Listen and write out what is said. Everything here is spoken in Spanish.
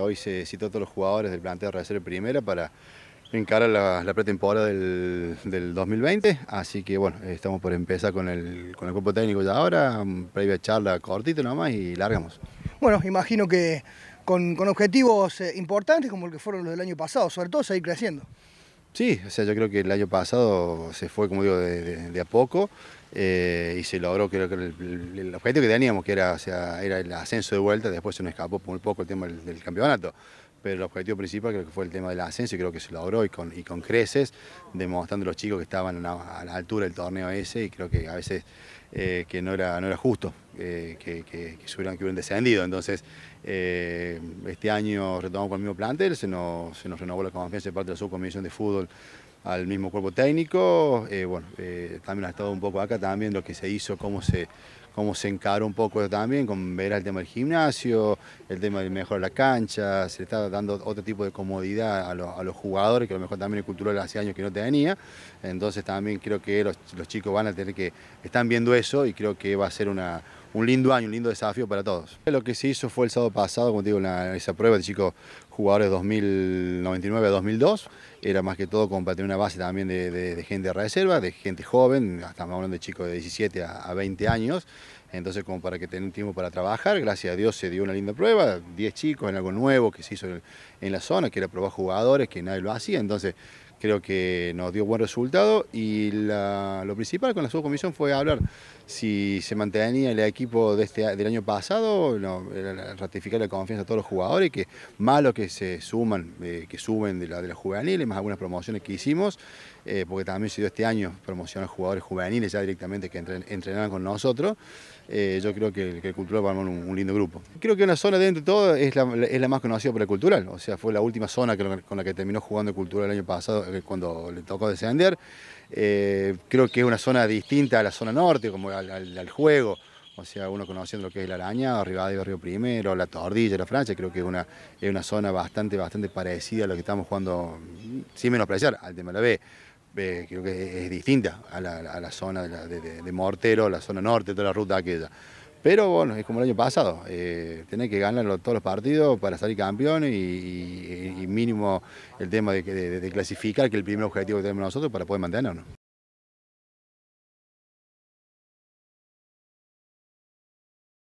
hoy se citó a todos los jugadores del planteo de reserva primera para encarar la, la pretemporada del, 2020, así que bueno, estamos por empezar con el, con cuerpo técnico ya ahora, previa charla cortita nomás y largamos. Bueno, imagino que con, con objetivos eh, importantes como el que fueron los del año pasado, sobre todo seguir creciendo. Sí, o sea, yo creo que el año pasado se fue, como digo, de, a poco eh, y se logró creo que el, objetivo que teníamos, que era, era el ascenso de vuelta, después se nos escapó muy poco el tema del, campeonato pero el objetivo principal creo que fue el tema del ascenso y creo que se logró y con, creces, demostrando a los chicos que estaban a la, altura del torneo ese y creo que a veces eh, que no era, no era justo. Eh, que, que, hubieran, descendido. Entonces, eh, este año retomamos con el mismo plantel, se nos, se nos renovó la confianza de parte de la subcomisión de fútbol al mismo cuerpo técnico. Eh, bueno, también ha estado un poco acá también lo que se hizo, cómo se, cómo se encaró un poco también con ver el tema del gimnasio, el tema de mejorar la cancha, se está dando otro tipo de comodidad a, los, jugadores, que a lo mejor también el cultural hace años que no tenía. Entonces también creo que los chicos van a tener que, están viendo eso y creo que va a ser una un lindo año, un lindo desafío para todos. Lo que se hizo fue el sábado pasado, como te digo, una, esa prueba de chicos jugadores 2099 a 2002, era más que todo compartir una base también de, gente de reserva, de gente joven, estamos hablando de chicos de 17 a 20 años, entonces como para que tengan tiempo para trabajar, gracias a Dios se dio una linda prueba, 10 chicos en algo nuevo que se hizo en la zona, que era probar jugadores, que nadie lo hacía, entonces creo que nos dio buen resultado y lo principal con la subcomisión fue hablar si se mantenía el equipo de este, del año pasado, ratificar la confianza a todos los jugadores, que malo que se suman, eh, que suben de la, de la juvenil, más algunas promociones que hicimos, eh, porque también se dio este año promoción promocionar jugadores juveniles ya directamente que entren, con nosotros. Eh, yo creo que, el Cultural va un, lindo grupo. Creo que una zona dentro de todo es la, es la más conocida por el Cultural, o sea, fue la última zona con la que terminó jugando el Cultural el año pasado eh, cuando le tocó descender. creo que es una zona distinta a la zona norte, como al, juego. O sea, uno conociendo lo que es la araña, arriba de Río Primero, la Tordilla, la Francia, creo que es una, es una zona bastante, bastante parecida a lo que estamos jugando, sin menospreciar, al de Malavé. Eh, creo que es distinta a la, zona de, Mortero, la zona norte, toda la ruta aquella. Pero bueno, es como el año pasado, eh, tenés que ganar todos los partidos para salir campeón y, mínimo el tema de, de, clasificar, que es el primer objetivo que tenemos nosotros para poder mantenernos.